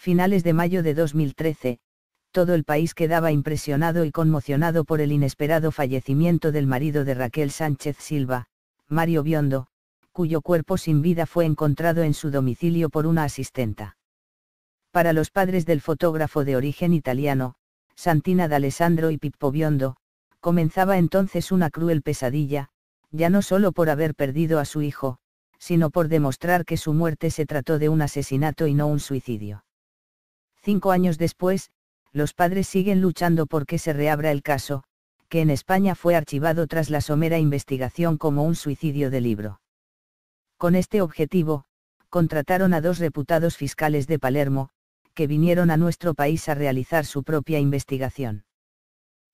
finales de mayo de 2013, todo el país quedaba impresionado y conmocionado por el inesperado fallecimiento del marido de Raquel Sánchez Silva, Mario Biondo, cuyo cuerpo sin vida fue encontrado en su domicilio por una asistenta. Para los padres del fotógrafo de origen italiano, Santina d'Alessandro y Pippo Biondo, comenzaba entonces una cruel pesadilla, ya no solo por haber perdido a su hijo, sino por demostrar que su muerte se trató de un asesinato y no un suicidio. Cinco años después, los padres siguen luchando por que se reabra el caso, que en España fue archivado tras la somera investigación como un suicidio de libro. Con este objetivo, contrataron a dos reputados fiscales de Palermo, que vinieron a nuestro país a realizar su propia investigación.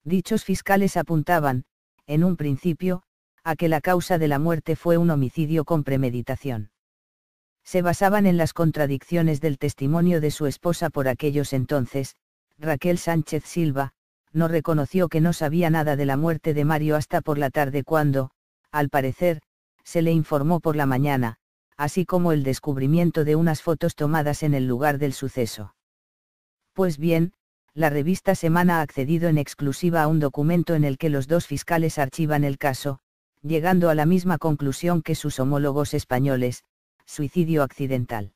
Dichos fiscales apuntaban, en un principio, a que la causa de la muerte fue un homicidio con premeditación se basaban en las contradicciones del testimonio de su esposa por aquellos entonces, Raquel Sánchez Silva, no reconoció que no sabía nada de la muerte de Mario hasta por la tarde cuando, al parecer, se le informó por la mañana, así como el descubrimiento de unas fotos tomadas en el lugar del suceso. Pues bien, la revista Semana ha accedido en exclusiva a un documento en el que los dos fiscales archivan el caso, llegando a la misma conclusión que sus homólogos españoles, suicidio accidental.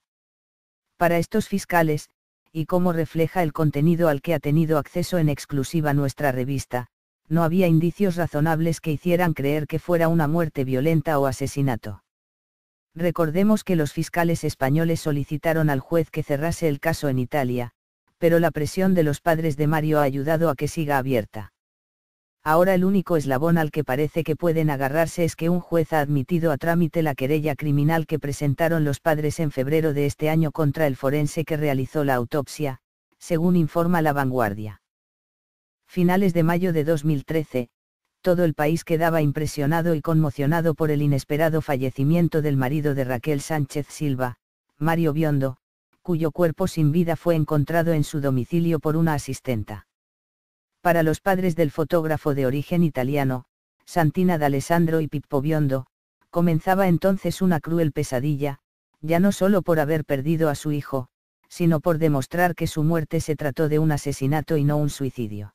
Para estos fiscales, y como refleja el contenido al que ha tenido acceso en exclusiva nuestra revista, no había indicios razonables que hicieran creer que fuera una muerte violenta o asesinato. Recordemos que los fiscales españoles solicitaron al juez que cerrase el caso en Italia, pero la presión de los padres de Mario ha ayudado a que siga abierta. Ahora el único eslabón al que parece que pueden agarrarse es que un juez ha admitido a trámite la querella criminal que presentaron los padres en febrero de este año contra el forense que realizó la autopsia, según informa La Vanguardia. Finales de mayo de 2013, todo el país quedaba impresionado y conmocionado por el inesperado fallecimiento del marido de Raquel Sánchez Silva, Mario Biondo, cuyo cuerpo sin vida fue encontrado en su domicilio por una asistenta para los padres del fotógrafo de origen italiano, Santina d'Alessandro y Pippo Biondo, comenzaba entonces una cruel pesadilla, ya no solo por haber perdido a su hijo, sino por demostrar que su muerte se trató de un asesinato y no un suicidio.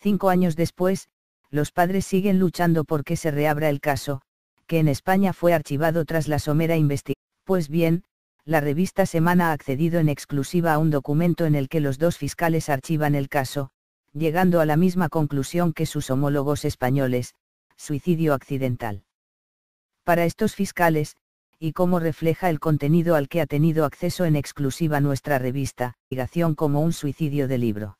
Cinco años después, los padres siguen luchando por que se reabra el caso, que en España fue archivado tras la somera investigación. Pues bien, la revista Semana ha accedido en exclusiva a un documento en el que los dos fiscales archivan el caso, llegando a la misma conclusión que sus homólogos españoles, suicidio accidental. Para estos fiscales, y como refleja el contenido al que ha tenido acceso en exclusiva nuestra revista, Migración como un suicidio de libro.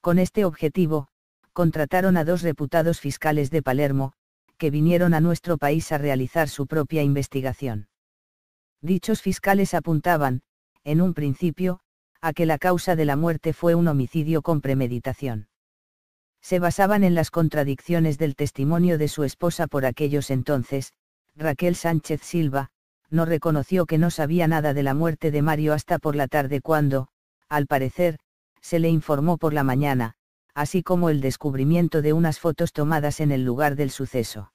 Con este objetivo, contrataron a dos reputados fiscales de Palermo, que vinieron a nuestro país a realizar su propia investigación. Dichos fiscales apuntaban, en un principio, a que la causa de la muerte fue un homicidio con premeditación. Se basaban en las contradicciones del testimonio de su esposa por aquellos entonces, Raquel Sánchez Silva, no reconoció que no sabía nada de la muerte de Mario hasta por la tarde cuando, al parecer, se le informó por la mañana, así como el descubrimiento de unas fotos tomadas en el lugar del suceso.